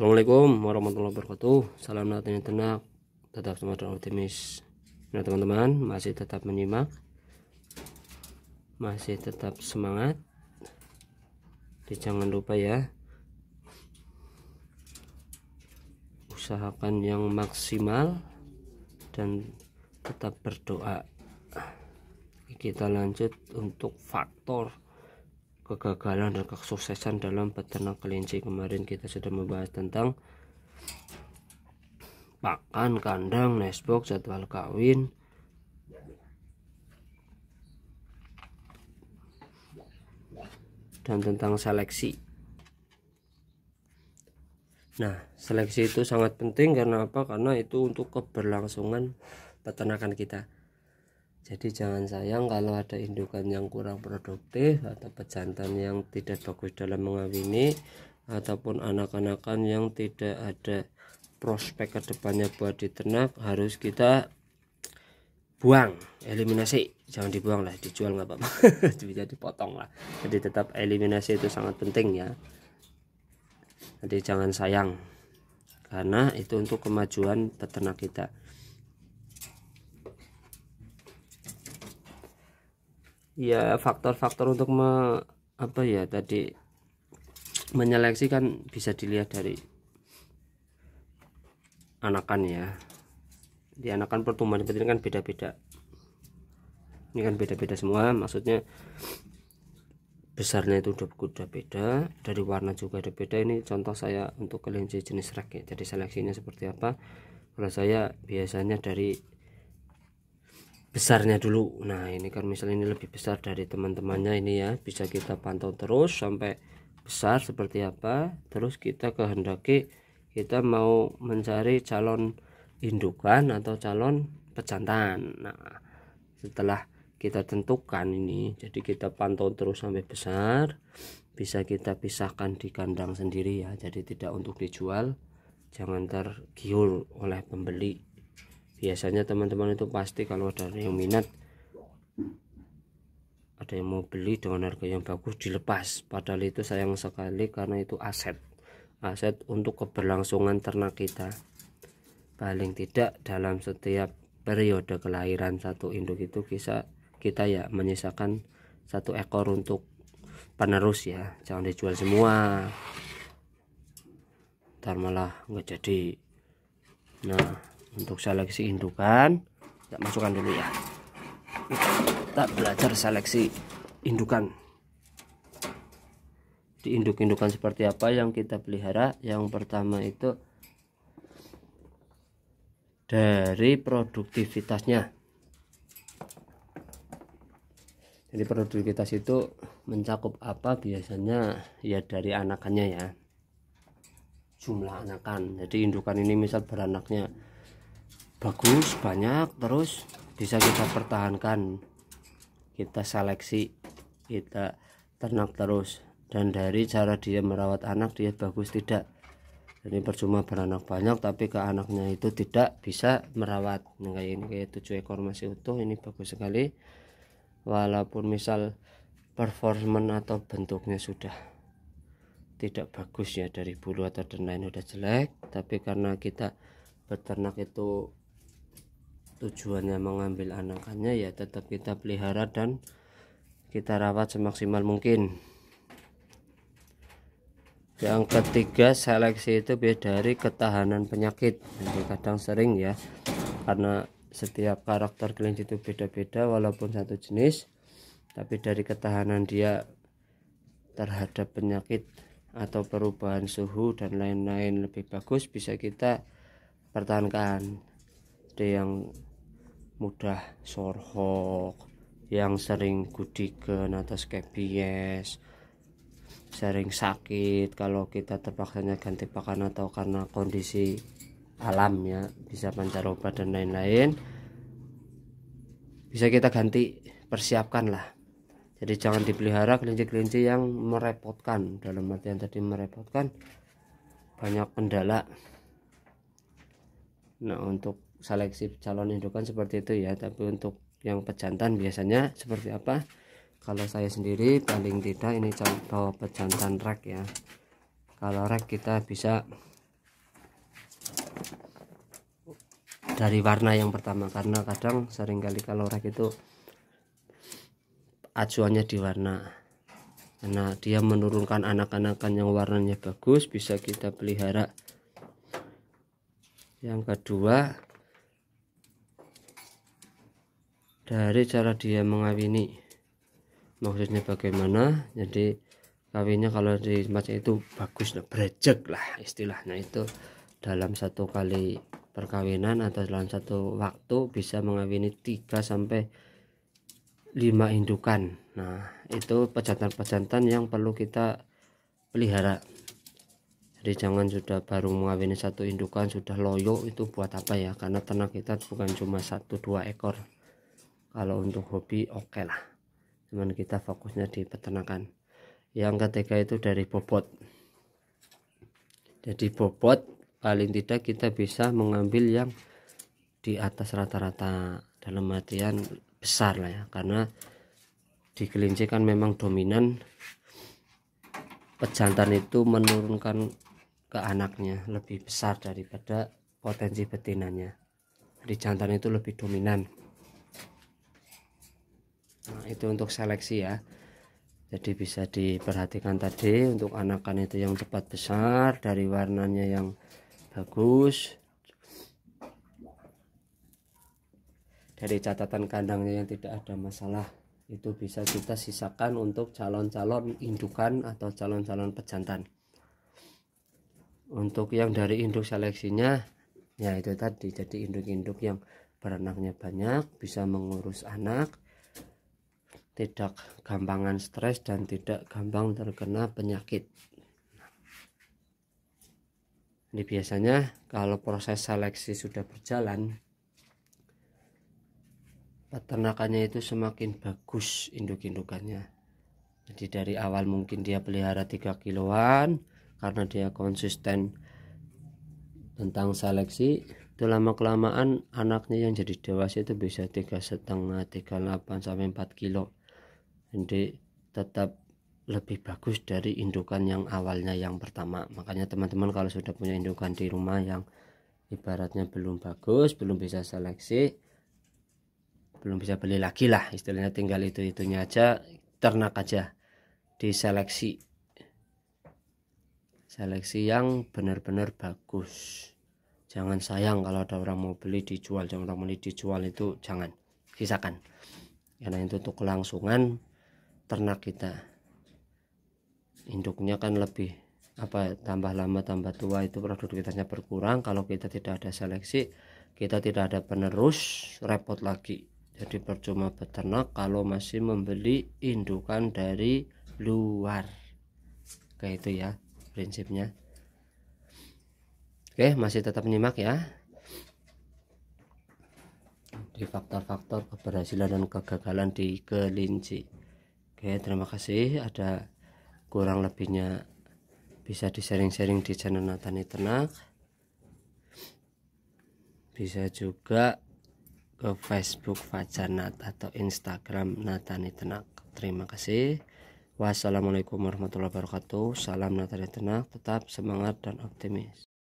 Assalamualaikum warahmatullahi wabarakatuh Salam latih tenang, Tetap semangat dan optimis Nah teman-teman masih tetap menyimak Masih tetap semangat Jadi jangan lupa ya Usahakan yang maksimal Dan tetap berdoa Kita lanjut untuk faktor kegagalan dan kesuksesan dalam peternak kelinci kemarin kita sudah membahas tentang pakan kandang nesbox jadwal kawin dan tentang seleksi nah seleksi itu sangat penting karena apa karena itu untuk keberlangsungan peternakan kita jadi jangan sayang kalau ada indukan yang kurang produktif atau pejantan yang tidak bagus dalam mengawini ataupun anak-anakan yang tidak ada prospek kedepannya buat diternak harus kita buang eliminasi jangan dibuang lah dijual nggak apa-apa bisa dipotong lah jadi tetap eliminasi itu sangat penting ya jadi jangan sayang karena itu untuk kemajuan peternak kita ya faktor-faktor untuk me, apa ya tadi menyeleksi kan bisa dilihat dari anakan ya di anakan pertumbuhan betina kan beda-beda ini kan beda-beda semua maksudnya besarnya itu udah beda dari warna juga ada beda ini contoh saya untuk kelinci jenis rek ya jadi seleksinya seperti apa kalau saya biasanya dari besarnya dulu nah ini kan misalnya ini lebih besar dari teman-temannya ini ya bisa kita pantau terus sampai besar seperti apa terus kita kehendaki kita mau mencari calon indukan atau calon pejantan nah setelah kita tentukan ini jadi kita pantau terus sampai besar bisa kita pisahkan di kandang sendiri ya jadi tidak untuk dijual jangan tergiur oleh pembeli biasanya teman-teman itu pasti kalau ada yang minat ada yang mau beli dengan harga yang bagus dilepas padahal itu sayang sekali karena itu aset aset untuk keberlangsungan ternak kita paling tidak dalam setiap periode kelahiran satu induk itu bisa kita ya menyisakan satu ekor untuk penerus ya jangan dijual semua ntar malah nggak jadi nah untuk seleksi indukan kita masukkan dulu ya kita belajar seleksi indukan di induk-indukan seperti apa yang kita pelihara yang pertama itu dari produktivitasnya jadi produktivitas itu mencakup apa biasanya ya dari anakannya ya jumlah anakan jadi indukan ini misal beranaknya bagus banyak terus bisa kita pertahankan kita seleksi kita ternak terus dan dari cara dia merawat anak dia bagus tidak Ini percuma beranak banyak tapi ke anaknya itu tidak bisa merawat nah, kayak ini kayak tujuh ekor masih utuh ini bagus sekali walaupun misal performan atau bentuknya sudah tidak bagus ya dari bulu atau dan lain udah jelek tapi karena kita beternak itu tujuannya mengambil anakannya ya tetap kita pelihara dan kita rawat semaksimal mungkin yang ketiga seleksi itu beda dari ketahanan penyakit jadi kadang sering ya karena setiap karakter kelinci itu beda-beda walaupun satu jenis tapi dari ketahanan dia terhadap penyakit atau perubahan suhu dan lain-lain lebih bagus bisa kita pertahankan ada yang mudah sorhok yang sering gudigen atas kebies sering sakit kalau kita terpaksa ganti pakan atau karena kondisi alam ya bisa pancaroba dan lain-lain bisa kita ganti persiapkan lah jadi jangan dipelihara kelinci-kelinci yang merepotkan dalam artian tadi merepotkan banyak kendala nah untuk seleksi calon indukan seperti itu ya tapi untuk yang pejantan biasanya seperti apa kalau saya sendiri paling tidak ini contoh pejantan rak ya kalau rak kita bisa dari warna yang pertama karena kadang seringkali kalau rak itu acuannya di warna karena dia menurunkan anak-anakan yang warnanya bagus bisa kita pelihara yang kedua dari cara dia mengawini maksudnya bagaimana jadi kawinnya kalau di macam itu bagus nah, brejek lah istilahnya itu dalam satu kali perkawinan atau dalam satu waktu bisa mengawini 3 sampai 5 indukan nah itu pejantan-pejantan yang perlu kita pelihara jadi jangan sudah baru mengawini satu indukan sudah loyo itu buat apa ya karena ternak kita bukan cuma satu dua ekor kalau untuk hobi oke okay lah cuman kita fokusnya di peternakan yang ketiga itu dari bobot jadi bobot paling tidak kita bisa mengambil yang di atas rata-rata dalam artian besar lah ya karena di kelinci kan memang dominan pejantan itu menurunkan ke anaknya lebih besar daripada potensi betinanya jadi jantan itu lebih dominan nah, itu untuk seleksi ya jadi bisa diperhatikan tadi untuk anakan itu yang cepat besar dari warnanya yang bagus dari catatan kandangnya yang tidak ada masalah itu bisa kita sisakan untuk calon-calon indukan atau calon-calon pejantan untuk yang dari induk seleksinya ya itu tadi jadi induk-induk yang beranaknya banyak bisa mengurus anak tidak gampangan stres dan tidak gampang terkena penyakit ini biasanya kalau proses seleksi sudah berjalan peternakannya itu semakin bagus induk-indukannya jadi dari awal mungkin dia pelihara 3 kiloan karena dia konsisten tentang seleksi itu lama kelamaan anaknya yang jadi dewasa itu bisa tiga setengah tiga delapan sampai empat kilo jadi tetap lebih bagus dari indukan yang awalnya yang pertama makanya teman-teman kalau sudah punya indukan di rumah yang ibaratnya belum bagus belum bisa seleksi belum bisa beli lagi lah istilahnya tinggal itu-itunya aja ternak aja diseleksi seleksi yang benar-benar bagus jangan sayang kalau ada orang mau beli dijual jangan orang mau beli dijual itu jangan sisakan karena itu untuk kelangsungan ternak kita induknya kan lebih apa tambah lama tambah tua itu produktivitasnya berkurang kalau kita tidak ada seleksi kita tidak ada penerus repot lagi jadi percuma beternak kalau masih membeli indukan dari luar kayak itu ya prinsipnya oke masih tetap menyimak ya di faktor-faktor keberhasilan dan kegagalan di kelinci Oke, terima kasih. Ada kurang lebihnya bisa di-sharing-sharing di channel Natani Tenak Bisa juga ke Facebook Fajar Nat atau Instagram Natani Tenak Terima kasih. Wassalamualaikum warahmatullahi wabarakatuh. Salam Natani Tenak tetap semangat dan optimis.